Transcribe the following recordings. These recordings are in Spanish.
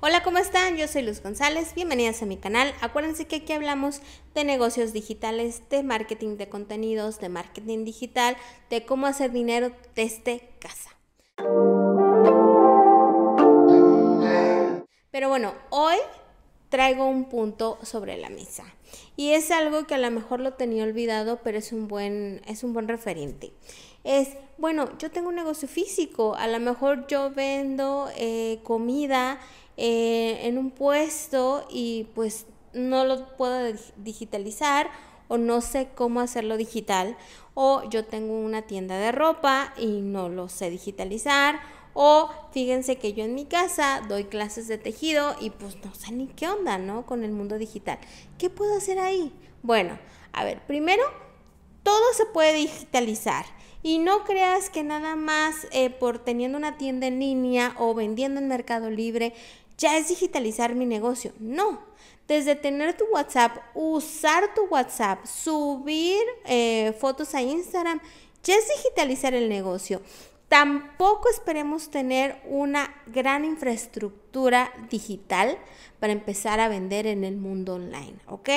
Hola, ¿cómo están? Yo soy Luz González, bienvenidas a mi canal. Acuérdense que aquí hablamos de negocios digitales, de marketing de contenidos, de marketing digital, de cómo hacer dinero desde casa. Pero bueno, hoy traigo un punto sobre la mesa. Y es algo que a lo mejor lo tenía olvidado, pero es un buen, es un buen referente es, bueno, yo tengo un negocio físico, a lo mejor yo vendo eh, comida eh, en un puesto y pues no lo puedo digitalizar o no sé cómo hacerlo digital o yo tengo una tienda de ropa y no lo sé digitalizar o fíjense que yo en mi casa doy clases de tejido y pues no sé ni qué onda, ¿no? Con el mundo digital. ¿Qué puedo hacer ahí? Bueno, a ver, primero, todo se puede digitalizar. Y no creas que nada más eh, por teniendo una tienda en línea o vendiendo en Mercado Libre ya es digitalizar mi negocio. No, desde tener tu WhatsApp, usar tu WhatsApp, subir eh, fotos a Instagram, ya es digitalizar el negocio. Tampoco esperemos tener una gran infraestructura digital para empezar a vender en el mundo online, ¿ok?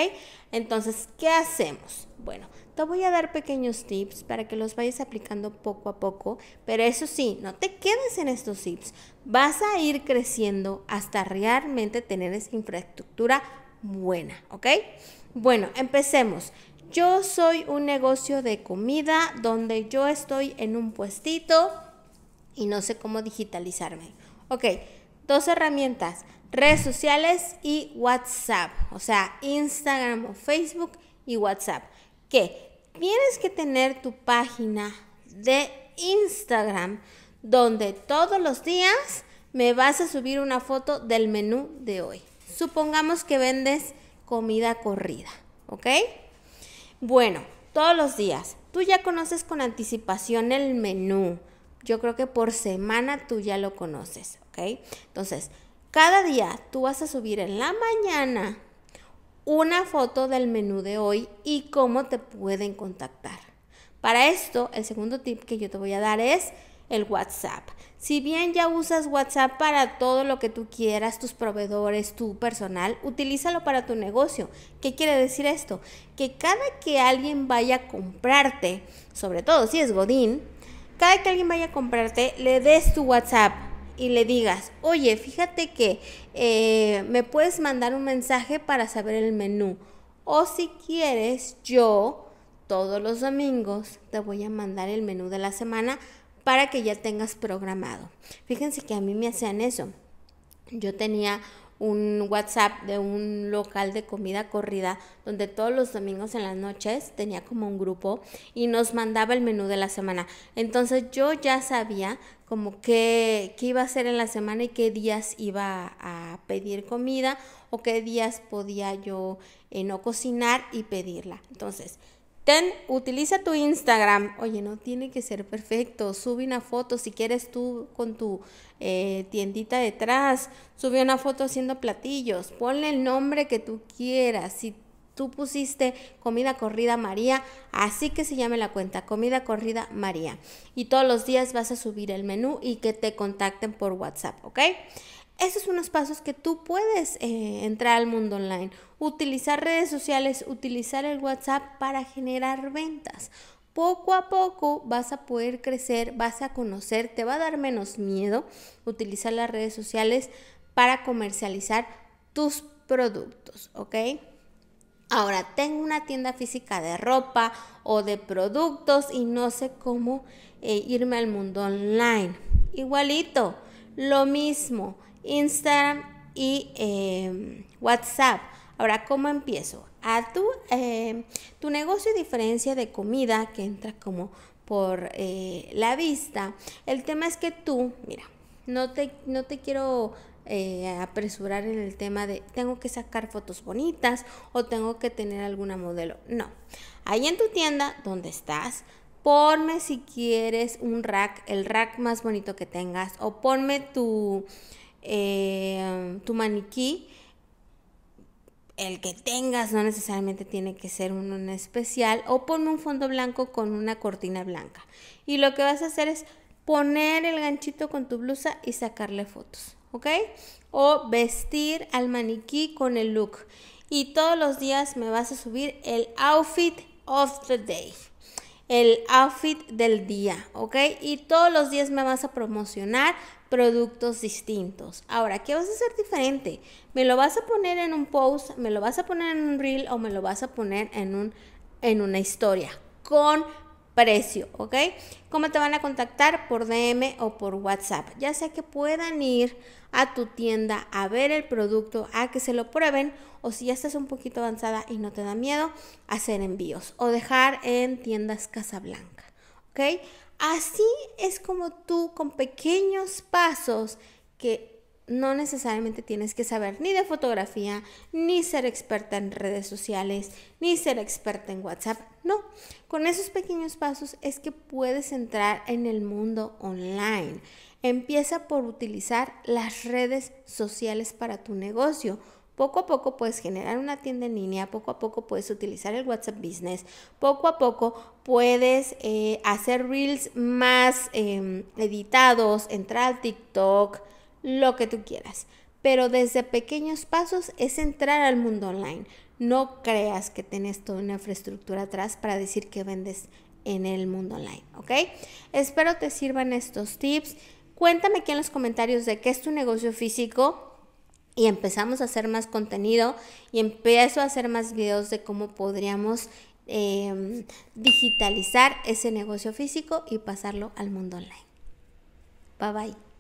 Entonces, ¿qué hacemos? Bueno, te voy a dar pequeños tips para que los vayas aplicando poco a poco, pero eso sí, no te quedes en estos tips. Vas a ir creciendo hasta realmente tener esa infraestructura buena, ¿ok? Bueno, empecemos. Yo soy un negocio de comida donde yo estoy en un puestito y no sé cómo digitalizarme. Ok, dos herramientas, redes sociales y WhatsApp, o sea, Instagram o Facebook y WhatsApp que tienes que tener tu página de Instagram donde todos los días me vas a subir una foto del menú de hoy. Supongamos que vendes comida corrida, ¿ok? Bueno, todos los días. Tú ya conoces con anticipación el menú. Yo creo que por semana tú ya lo conoces, ¿ok? Entonces, cada día tú vas a subir en la mañana una foto del menú de hoy y cómo te pueden contactar. Para esto, el segundo tip que yo te voy a dar es el WhatsApp. Si bien ya usas WhatsApp para todo lo que tú quieras, tus proveedores, tu personal, utilízalo para tu negocio. ¿Qué quiere decir esto? Que cada que alguien vaya a comprarte, sobre todo si es Godín, cada que alguien vaya a comprarte, le des tu WhatsApp y le digas, oye, fíjate que eh, me puedes mandar un mensaje para saber el menú. O si quieres, yo todos los domingos te voy a mandar el menú de la semana para que ya tengas programado. Fíjense que a mí me hacían eso. Yo tenía un WhatsApp de un local de comida corrida donde todos los domingos en las noches tenía como un grupo y nos mandaba el menú de la semana. Entonces yo ya sabía como qué, iba a hacer en la semana y qué días iba a pedir comida o qué días podía yo eh, no cocinar y pedirla. Entonces, Ten, utiliza tu Instagram. Oye, no tiene que ser perfecto. Sube una foto si quieres tú con tu eh, tiendita detrás. Sube una foto haciendo platillos. Ponle el nombre que tú quieras. Si Tú pusiste comida corrida María, así que se llame la cuenta, comida corrida María. Y todos los días vas a subir el menú y que te contacten por WhatsApp, ¿ok? Esos son unos pasos que tú puedes eh, entrar al mundo online. Utilizar redes sociales, utilizar el WhatsApp para generar ventas. Poco a poco vas a poder crecer, vas a conocer, te va a dar menos miedo utilizar las redes sociales para comercializar tus productos, ¿ok? Ahora, tengo una tienda física de ropa o de productos y no sé cómo eh, irme al mundo online. Igualito, lo mismo, Instagram y em, WhatsApp. Ahora, ¿cómo empiezo? A tu, em, tu negocio diferencia de comida que entra como por eh, la vista. El tema es que tú, mira, no te, no te quiero eh, apresurar en el tema de tengo que sacar fotos bonitas o tengo que tener alguna modelo. No, ahí en tu tienda donde estás, ponme si quieres un rack, el rack más bonito que tengas o ponme tu, eh, tu maniquí. El que tengas no necesariamente tiene que ser un especial o ponme un fondo blanco con una cortina blanca. Y lo que vas a hacer es poner el ganchito con tu blusa y sacarle fotos. ¿ok? O vestir al maniquí con el look. Y todos los días me vas a subir el outfit of the day. El outfit del día, ¿ok? Y todos los días me vas a promocionar productos distintos. Ahora, ¿qué vas a hacer diferente? ¿Me lo vas a poner en un post? ¿Me lo vas a poner en un reel? ¿O me lo vas a poner en, un, en una historia? Con precio, ¿ok? ¿Cómo te van a contactar? Por DM o por WhatsApp. Ya sea que puedan ir a tu tienda a ver el producto, a que se lo prueben, o si ya estás un poquito avanzada y no te da miedo, hacer envíos o dejar en tiendas Casablanca, ¿ok? Así es como tú con pequeños pasos que no necesariamente tienes que saber ni de fotografía, ni ser experta en redes sociales, ni ser experta en WhatsApp. No, con esos pequeños pasos es que puedes entrar en el mundo online. Empieza por utilizar las redes sociales para tu negocio. Poco a poco puedes generar una tienda en línea, poco a poco puedes utilizar el WhatsApp Business, poco a poco puedes eh, hacer reels más em, editados, entrar al TikTok, lo que tú quieras. Pero desde pequeños pasos es entrar al mundo online. No creas que tienes toda una infraestructura atrás para decir que vendes en el mundo online, ¿ok? Espero te sirvan estos tips. Cuéntame aquí en los comentarios de qué es tu negocio físico y empezamos a hacer más contenido y empiezo a hacer más videos de cómo podríamos em, digitalizar ese negocio físico y pasarlo al mundo online. Bye bye.